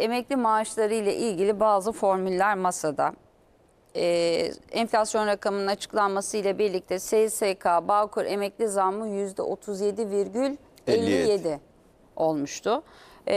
emekli maaşları ile ilgili bazı formüller masada. Ee, enflasyon rakamının açıklanması ile birlikte SSK, Bağkur emekli zammı %37,57 olmuştu. Ee,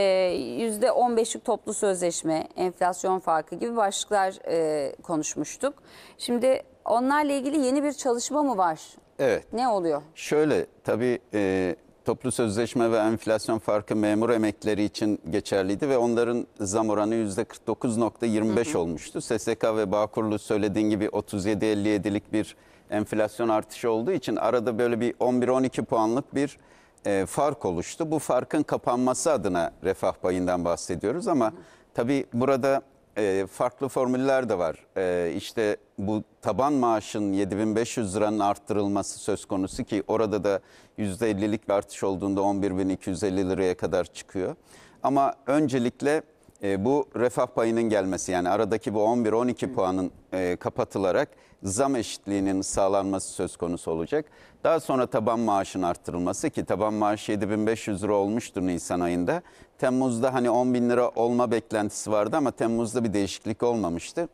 %15'lik toplu sözleşme, enflasyon farkı gibi başlıklar e, konuşmuştuk. Şimdi onlarla ilgili yeni bir çalışma mı var? Evet. Ne oluyor? Şöyle tabii e, toplu sözleşme ve enflasyon farkı memur emekleri için geçerliydi ve onların zam oranı %49.25 olmuştu. SSK ve Bağkurlu söylediğin gibi 37-57'lik bir enflasyon artışı olduğu için arada böyle bir 11-12 puanlık bir e, fark oluştu. Bu farkın kapanması adına refah payından bahsediyoruz ama tabii burada e, farklı formüller de var. E, işte bu taban maaşın 7500 liranın arttırılması söz konusu ki orada da %50'lik bir artış olduğunda 11.250 liraya kadar çıkıyor. Ama öncelikle e, bu refah payının gelmesi yani aradaki bu 11-12 puanın e, kapatılarak zam eşitliğinin sağlanması söz konusu olacak. Daha sonra taban maaşın arttırılması ki taban maaşı 7500 lira olmuştu Nisan ayında. Temmuz'da hani 10 bin lira olma beklentisi vardı ama Temmuz'da bir değişiklik olmamıştı.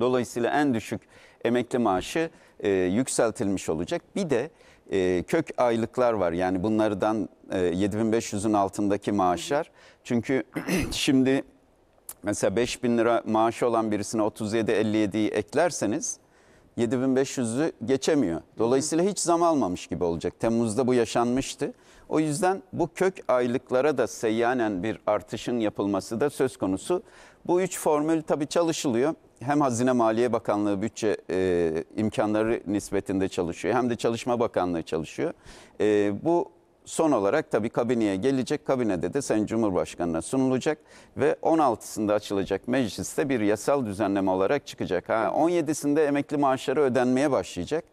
Dolayısıyla en düşük emekli maaşı e, yükseltilmiş olacak. Bir de e, kök aylıklar var. Yani bunlardan e, 7500'ün altındaki maaşlar. Çünkü şimdi mesela 5000 lira maaşı olan birisine 37-57'yi eklerseniz 7500'ü geçemiyor. Dolayısıyla hiç zam almamış gibi olacak. Temmuz'da bu yaşanmıştı. O yüzden bu kök aylıklara da seyyanen bir artışın yapılması da söz konusu. Bu üç formül tabii çalışılıyor. Hem Hazine Maliye Bakanlığı bütçe e, imkanları nispetinde çalışıyor hem de Çalışma Bakanlığı çalışıyor. E, bu son olarak tabii kabineye gelecek. Kabinede de Sayın Cumhurbaşkanı'na sunulacak ve 16'sında açılacak mecliste bir yasal düzenleme olarak çıkacak. Ha, 17'sinde emekli maaşları ödenmeye başlayacak.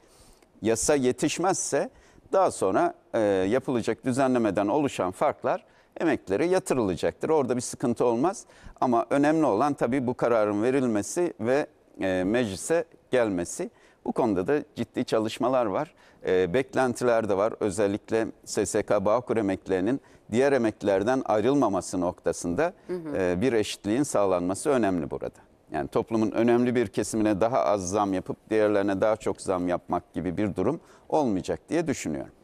Yasa yetişmezse daha sonra e, yapılacak düzenlemeden oluşan farklar emeklilere yatırılacaktır. Orada bir sıkıntı olmaz ama önemli olan tabii bu kararın verilmesi ve e, meclise gelmesi. Bu konuda da ciddi çalışmalar var. E, beklentiler de var. Özellikle SSK Bağkur emeklilerinin diğer emeklilerden ayrılmaması noktasında hı hı. E, bir eşitliğin sağlanması önemli burada. Yani toplumun önemli bir kesimine daha az zam yapıp diğerlerine daha çok zam yapmak gibi bir durum olmayacak diye düşünüyorum.